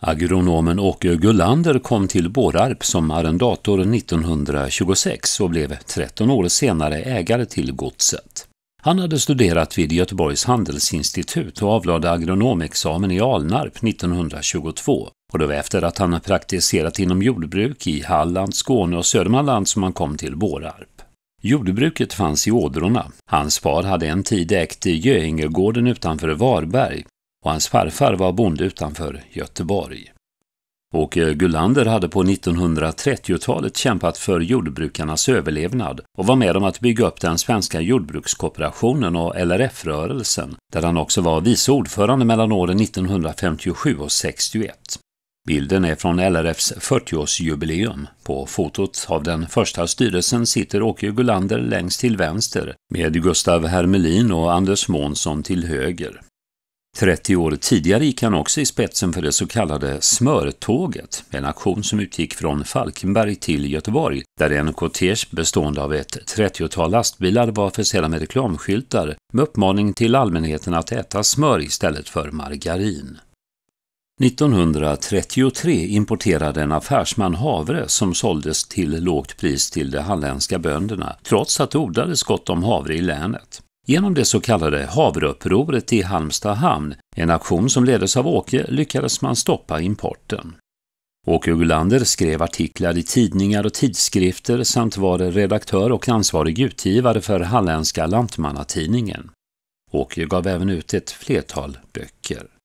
Agronomen Åke Gullander kom till Bårarp som arrendator 1926 och blev 13 år senare ägare till godset. Han hade studerat vid Göteborgs handelsinstitut och avlade agronomexamen i Alnarp 1922. Och det var efter att han praktiserat inom jordbruk i Halland, Skåne och Södermanland som han kom till Bårarp. Jordbruket fanns i ådrorna. Hans far hade en tid ägt i Göingegården utanför Varberg och hans farfar var bonde utanför Göteborg. Åke eh, Gullander hade på 1930-talet kämpat för jordbrukarnas överlevnad och var med om att bygga upp den svenska jordbrukskooperationen och LRF-rörelsen, där han också var vice ordförande mellan åren 1957 och 61. Bilden är från LRFs 40-årsjubileum. På fotot av den första styrelsen sitter Åke Gullander längst till vänster med Gustav Hermelin och Anders Månsson till höger. 30 år tidigare gick han också i spetsen för det så kallade Smörtåget, en aktion som utgick från Falkenberg till Göteborg, där en kortege bestående av ett 30-tal lastbilar var försedd med reklamskyltar med uppmaning till allmänheten att äta smör istället för margarin. 1933 importerade en affärsman havre som såldes till lågt pris till de halländska bönderna, trots att det odlades gott om havre i länet. Genom det så kallade Havreupproret i Halmstad hamn, en aktion som leddes av Åke, lyckades man stoppa importen. Åke Uglander skrev artiklar i tidningar och tidskrifter samt var redaktör och ansvarig utgivare för Halländska Lantmannatidningen. Åke gav även ut ett flertal böcker.